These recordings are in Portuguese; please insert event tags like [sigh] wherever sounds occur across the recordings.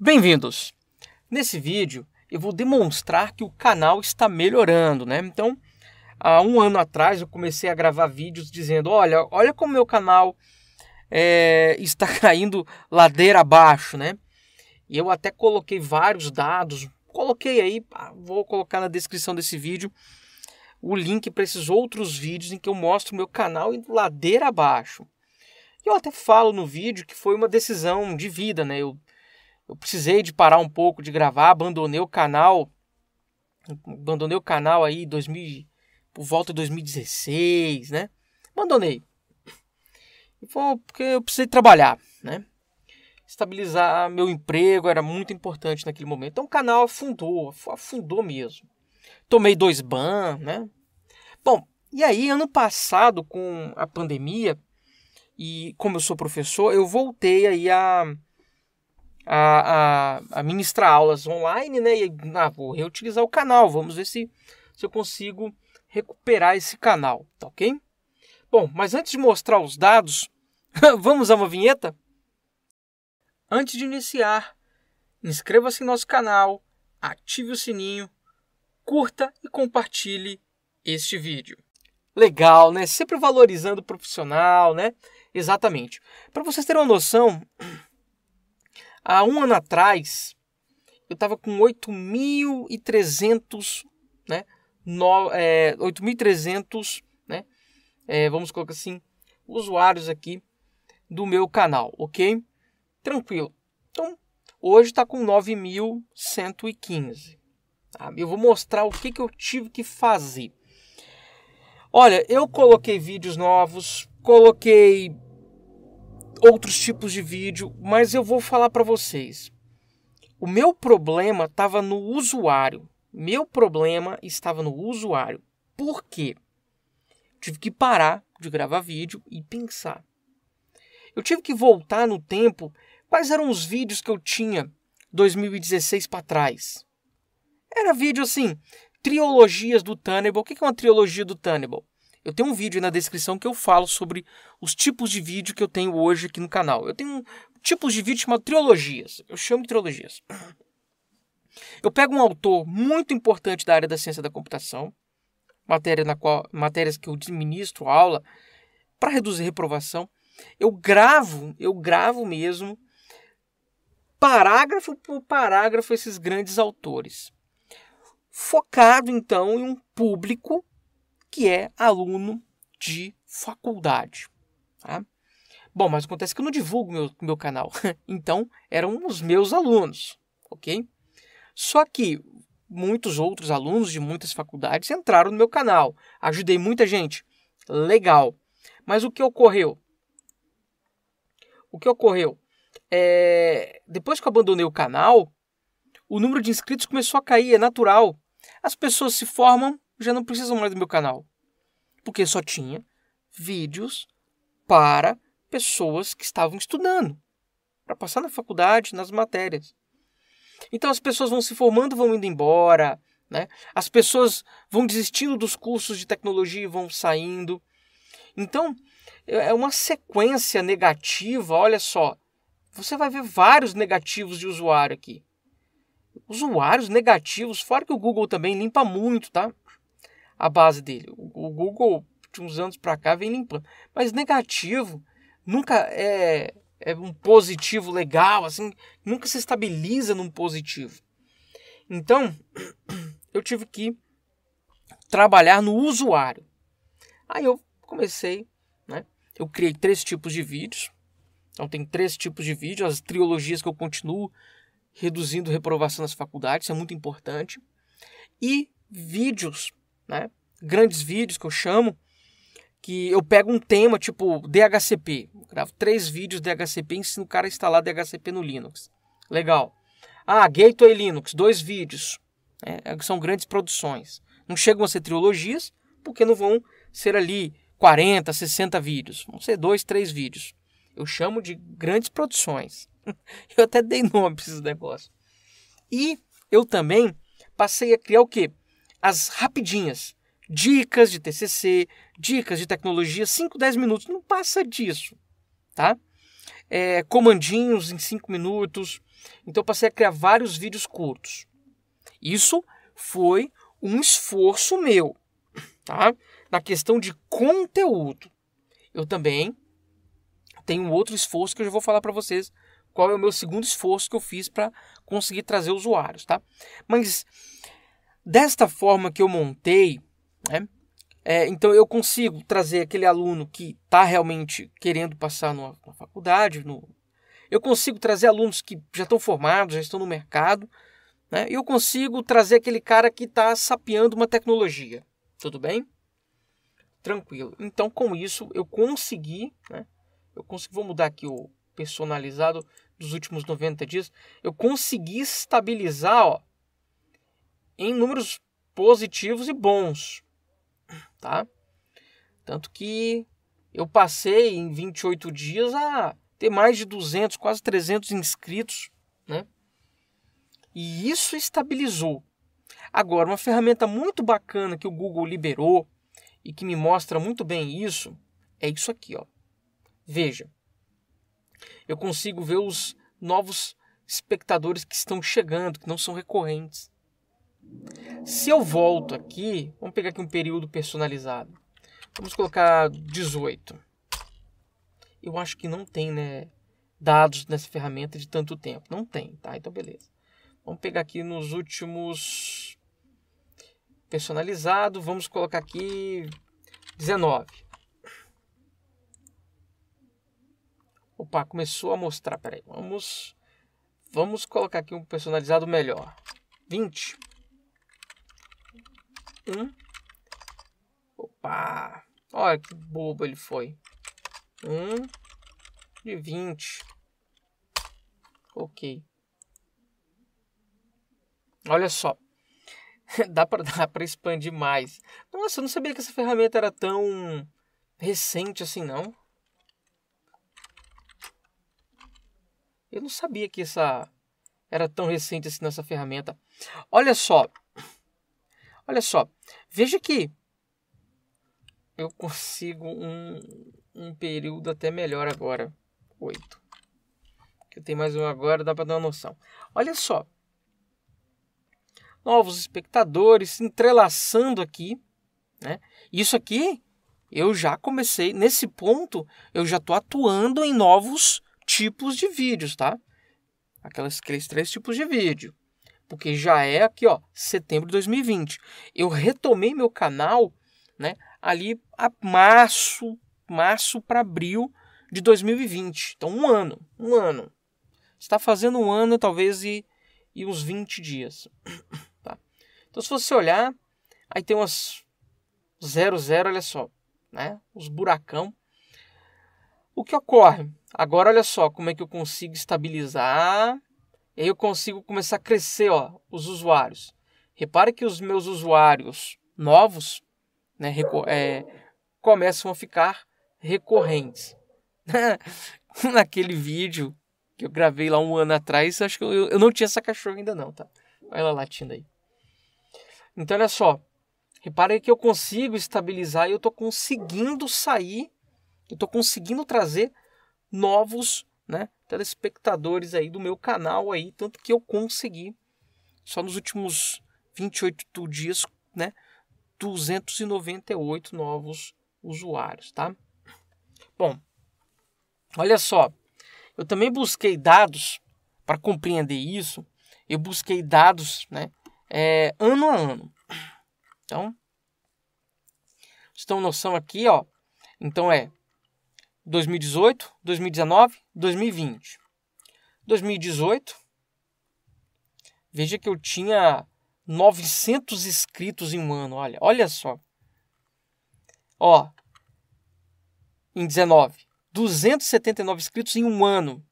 Bem-vindos! Nesse vídeo eu vou demonstrar que o canal está melhorando, né? Então, há um ano atrás eu comecei a gravar vídeos dizendo: olha, olha como meu canal é, [laughs] está caindo ladeira abaixo, né? E eu até coloquei vários dados, coloquei aí, vou colocar na descrição desse vídeo o link para esses outros vídeos em que eu mostro meu canal indo ladeira abaixo. Eu até falo no vídeo que foi uma decisão de vida, né? Eu eu precisei de parar um pouco de gravar, abandonei o canal, abandonei o canal aí 2000, por volta de 2016, né? Abandonei. foi porque eu precisei trabalhar, né? Estabilizar meu emprego era muito importante naquele momento. Então o canal afundou, afundou mesmo. Tomei dois ban, né? Bom, e aí ano passado com a pandemia e como eu sou professor, eu voltei aí a a, a, a ministrar aulas online, né? E ah, vou reutilizar o canal. Vamos ver se, se eu consigo recuperar esse canal, tá ok? Bom, mas antes de mostrar os dados, [laughs] vamos a uma vinheta? Antes de iniciar, inscreva-se em nosso canal, ative o sininho, curta e compartilhe este vídeo. Legal, né? Sempre valorizando o profissional, né? Exatamente. Para vocês terem uma noção, [clears throat] Há um ano atrás, eu estava com 8.300, né? No, é, 8.300, né? É, vamos colocar assim, usuários aqui do meu canal, ok? Tranquilo. Então, hoje está com 9.115. Tá? Eu vou mostrar o que, que eu tive que fazer. Olha, eu coloquei vídeos novos, coloquei outros tipos de vídeo, mas eu vou falar para vocês. O meu problema estava no usuário. Meu problema estava no usuário. Por quê? Tive que parar de gravar vídeo e pensar. Eu tive que voltar no tempo quais eram os vídeos que eu tinha 2016 para trás. Era vídeo assim, trilogias do Tunnable. O que é uma trilogia do Tunnable? Eu tenho um vídeo na descrição que eu falo sobre os tipos de vídeo que eu tenho hoje aqui no canal. Eu tenho um tipos de vídeo chamado trilogias. Eu chamo de trilogias. Eu pego um autor muito importante da área da ciência da computação, matéria na qual, matérias que eu administro aula, para reduzir reprovação. Eu gravo, eu gravo mesmo, parágrafo por parágrafo, esses grandes autores. Focado, então, em um público que é aluno de faculdade. Tá? Bom, mas acontece que eu não divulgo meu, meu canal. [laughs] Então, eram os meus alunos, ok? Só que muitos outros alunos de muitas faculdades entraram no meu canal. Ajudei muita gente. Legal. Mas o que ocorreu? O que ocorreu? É... Depois que eu abandonei o canal, o número de inscritos começou a cair, é natural. As pessoas se formam, já não precisam mais do meu canal. Porque só tinha vídeos para pessoas que estavam estudando, para passar na faculdade, nas matérias. Então as pessoas vão se formando, vão indo embora, né? As pessoas vão desistindo dos cursos de tecnologia e vão saindo. Então, é, é uma sequência negativa, olha só. Você vai ver vários negativos de usuário aqui. Usuários negativos, fora que o Google também limpa muito, tá? a base dele. O Google, de uns anos para cá, vem limpando. Mas negativo nunca é, é um positivo legal, assim, nunca se estabiliza num positivo. Então, [clears throat] eu tive que trabalhar no usuário. Aí eu comecei, né? Eu criei três tipos de vídeos. Então tem três tipos de vídeo, as trilogias que eu continuo reduzindo reprovação nas faculdades, isso é muito importante. E vídeos né? Grandes vídeos que eu chamo, que eu pego um tema tipo DHCP, eu gravo três vídeos DHCP e ensino o cara a instalar DHCP no Linux. Legal. Ah, Gateway Linux, dois vídeos. É, é, são grandes produções. Não chegam a ser trilogias, porque não vão ser ali 40, 60 vídeos. Vão ser dois, três vídeos. Eu chamo de grandes produções. [laughs] Eu até dei nome para esses negócios. E eu também passei a criar o quê? as rapidinhas. Dicas de TCC, dicas de tecnologia, 5, 10 minutos, não passa disso, tá? É, comandinhos em 5 minutos. Então passei a criar vários vídeos curtos. Isso foi um esforço meu, tá? Na questão de conteúdo. Eu também tenho outro esforço que eu já vou falar para vocês qual é o meu segundo esforço que eu fiz para conseguir trazer usuários, tá? Mas Desta forma que eu montei, né, é, então eu consigo trazer aquele aluno que está realmente querendo passar numa, numa faculdade, no, eu consigo trazer alunos que já estão formados, já estão no mercado, né, eu consigo trazer aquele cara que está sapeando uma tecnologia. Tudo bem? Tranquilo. Então com isso eu consegui, né, eu consigo, vou mudar aqui o personalizado dos últimos 90 dias, eu consegui estabilizar ó, em números positivos e bons, tá? Tanto que eu passei em 28 dias a ter mais de 200, quase 300 inscritos, né? E isso estabilizou. Agora, uma ferramenta muito bacana que o Google liberou e que me mostra muito bem isso é isso aqui, ó. Veja. Eu consigo ver os novos espectadores que estão chegando, que não são recorrentes. Se eu volto aqui, vamos pegar aqui um período personalizado. Vamos colocar 18. Eu acho que não tem, né, dados nessa ferramenta de tanto tempo. Não tem, tá? Então beleza. Vamos pegar aqui nos últimos personalizado, vamos colocar aqui 19. Opa, começou a mostrar, peraí. Vamos vamos colocar aqui um personalizado melhor. 20. Um. Opa! Olha que bobo ele foi. Um. De 20. Ok. Olha só. [laughs] dá para dar para expandir mais. Nossa, eu não sabia que essa ferramenta era tão recente assim, não. Eu não sabia que essa era tão recente assim nessa ferramenta. Olha só, Olha só, veja que eu consigo um, um período até melhor agora. 8. Que tenho mais um agora, dá para dar uma noção. Olha só. Novos espectadores se entrelaçando aqui, né? Isso aqui eu já comecei nesse ponto, eu já estou atuando em novos tipos de vídeos, tá? aqueles três tipos de vídeo porque já é aqui, ó, setembro de 2020. Eu retomei meu canal, né, ali a março, março para abril de 2020. Então, um ano, um ano. Está fazendo um ano, talvez, e, e uns 20 dias. [coughs] tá? Então, se você olhar, aí tem umas 00, olha só, né? Os buracão. O que ocorre? Agora, olha só como é que eu consigo estabilizar e aí eu consigo começar a crescer ó, os usuários. Repare que os meus usuários novos né, é, começam a ficar recorrentes. [laughs] Naquele vídeo que eu gravei lá um ano atrás, acho que eu, eu não tinha essa cachorra ainda não, tá? Olha ela latindo aí. Então, olha só. Repare que eu consigo estabilizar e eu estou conseguindo sair, eu estou conseguindo trazer novos né, telespectadores aí do meu canal aí, tanto que eu consegui só nos últimos 28 dias, né, 298 novos usuários, tá? Bom, olha só, eu também busquei dados para compreender isso. Eu busquei dados, né, é, ano a ano. Então, vocês têm noção aqui, ó. Então é 2018, 2019, 2020. 2018, veja que eu tinha 900 inscritos em um ano, olha, olha só. Ó, em 19, 279 inscritos em um ano.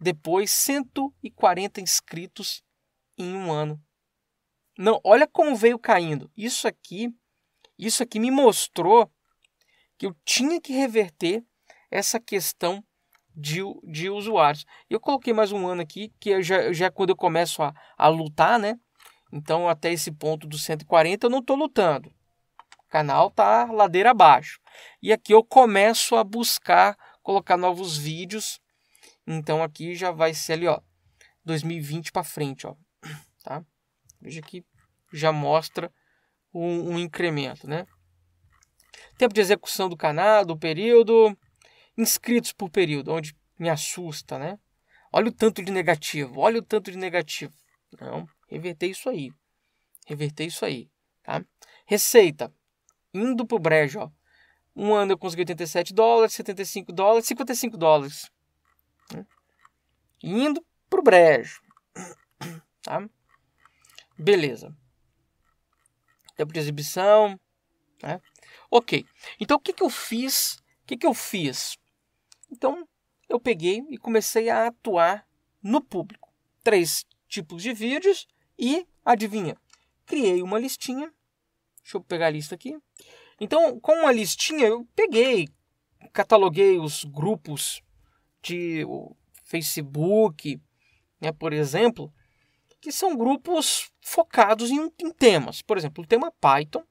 Depois, 140 inscritos em um ano. Não, olha como veio caindo. Isso aqui, isso aqui me mostrou que eu tinha que reverter essa questão de, de usuários. Eu coloquei mais um ano aqui, que eu é já, já é quando eu começo a, a lutar, né? Então, até esse ponto do 140, eu não estou lutando. O canal tá ladeira abaixo. E aqui eu começo a buscar colocar novos vídeos. Então, aqui já vai ser ali, ó, 2020 para frente, ó. Tá? Veja que já mostra um, um incremento, né? Tempo de execução do canal, do período, inscritos por período, onde me assusta, né? Olha o tanto de negativo, olha o tanto de negativo. Não, reverter isso aí. Reverter isso aí, tá? Receita, indo pro brejo, ó. Um ano eu consegui 87 dólares, 75 dólares, 55 dólares. Né? Indo pro brejo, [coughs] tá? Beleza. Tempo de exibição, né? Ok, então o que, que eu fiz? O que, que eu fiz? Então eu peguei e comecei a atuar no público. Três tipos de vídeos e, adivinha, criei uma listinha. Deixa eu pegar a lista aqui. Então, com uma listinha, eu peguei, cataloguei os grupos de Facebook, né, por exemplo, que são grupos focados em, em temas. Por exemplo, o tema Python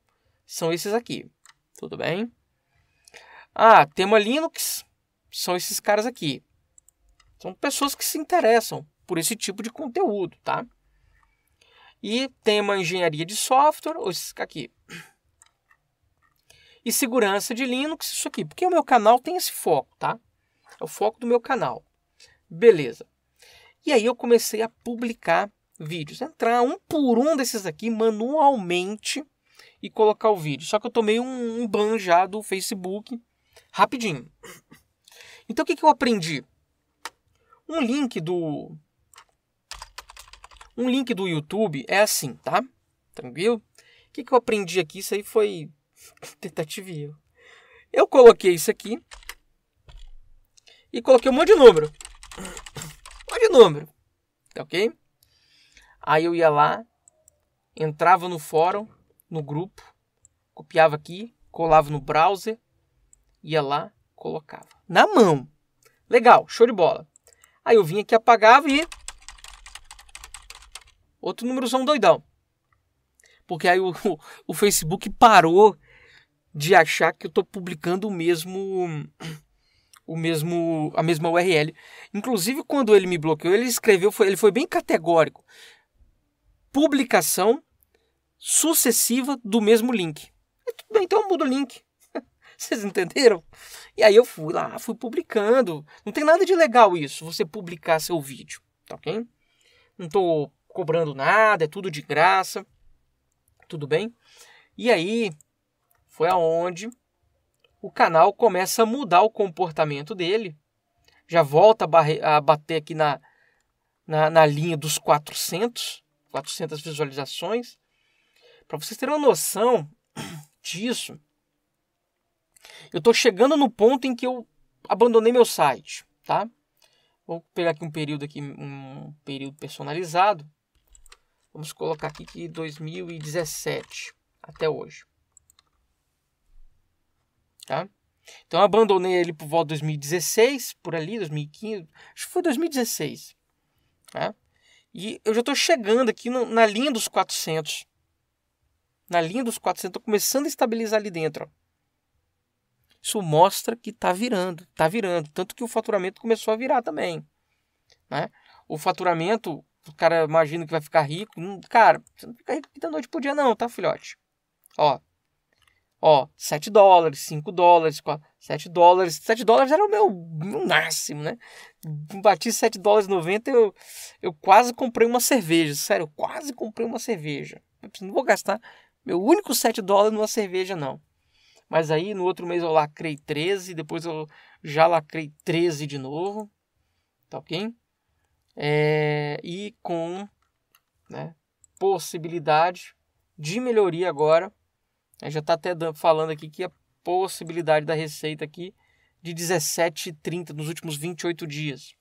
são esses aqui. Tudo bem. Ah, tema Linux. São esses caras aqui. São pessoas que se interessam por esse tipo de conteúdo, tá? E tema engenharia de software, ou esses aqui. E segurança de Linux, isso aqui. Porque o meu canal tem esse foco, tá? É o foco do meu canal. Beleza. E aí eu comecei a publicar vídeos. Entrar um por um desses aqui manualmente e colocar o vídeo. Só que eu tomei um, um ban já do Facebook rapidinho. Então o que, que eu aprendi? Um link do. Um link do YouTube é assim, tá? Tranquilo? O que, que eu aprendi aqui? Isso aí foi [laughs] tentativa Eu coloquei isso aqui e coloquei um monte de número. Um monte de número. Tá ok? Aí eu ia lá, entrava no fórum, no grupo, copiava aqui, colava no browser, ia lá, colocava. Na mão. Legal, show de bola. Aí eu vinha aqui, apagava e. Outro númerozão doidão. Porque aí o, o Facebook parou de achar que eu estou publicando o mesmo o mesmo a mesma URL. Inclusive quando ele me bloqueou, ele escreveu, foi, ele foi bem categórico. Publicação sucessiva do mesmo link. Então muda o link. [laughs] Vocês entenderam? E aí eu fui lá, fui publicando. Não tem nada de legal isso, você publicar seu vídeo, tá ok? Não tô cobrando nada, é tudo de graça. Tudo bem? E aí foi aonde o canal começa a mudar o comportamento dele. Já volta a, a bater aqui na, na, na linha dos 400, 400 visualizações. Para vocês terem uma noção disso, eu estou chegando no ponto em que eu abandonei meu site, tá? Vou pegar aqui um período aqui, um período personalizado. Vamos colocar aqui que 2017 até hoje. Tá? Então eu abandonei ele por volta de 2016, por ali, 2015, acho que foi 2016. Tá? E eu já estou chegando aqui no, na linha dos 400 na linha dos 400, começando a estabilizar ali dentro. Ó. Isso mostra que está virando, está virando. Tanto que o faturamento começou a virar também. Né? O faturamento, o cara imagina que vai ficar rico. Cara, você não fica rico da noite pro dia não, tá, filhote? Ó, ó, 7 dólares, 5 dólares, 4, 7 dólares. 7 dólares era o meu, meu máximo, né? Bati 7 dólares 90, eu, eu quase comprei uma cerveja, sério, eu quase comprei uma cerveja. Não vou gastar meu único 7 dólares numa cerveja, não. Mas aí no outro mês eu lacrei 13, depois eu já lacrei 13 de novo. Tá ok? É, e com né, possibilidade de melhoria agora. Né, já está até falando aqui que a possibilidade da receita aqui de 17,30 nos últimos 28 dias.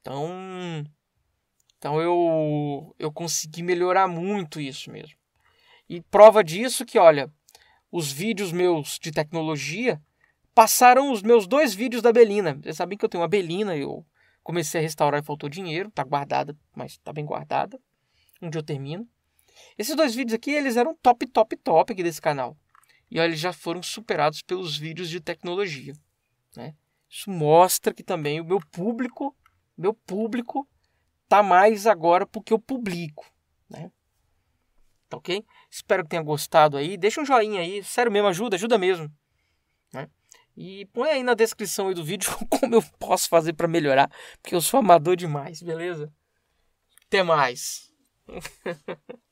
Então, então eu, eu consegui melhorar muito isso mesmo. E prova disso que, olha, os vídeos meus de tecnologia passaram os meus dois vídeos da Belina. Vocês sabem que eu tenho uma Belina, eu comecei a restaurar e faltou dinheiro, tá guardada, mas tá bem guardada. Um dia eu termino. Esses dois vídeos aqui, eles eram top, top, top aqui desse canal. E olha, eles já foram superados pelos vídeos de tecnologia, né? Isso mostra que também o meu público, meu público tá mais agora porque eu publico, né? Tá ok? Espero que tenha gostado aí. Deixa um joinha aí, sério mesmo, ajuda, ajuda mesmo. Né? E põe aí na descrição aí do vídeo [laughs] como eu posso fazer para melhorar, porque eu sou amador demais, beleza? Até mais. [laughs]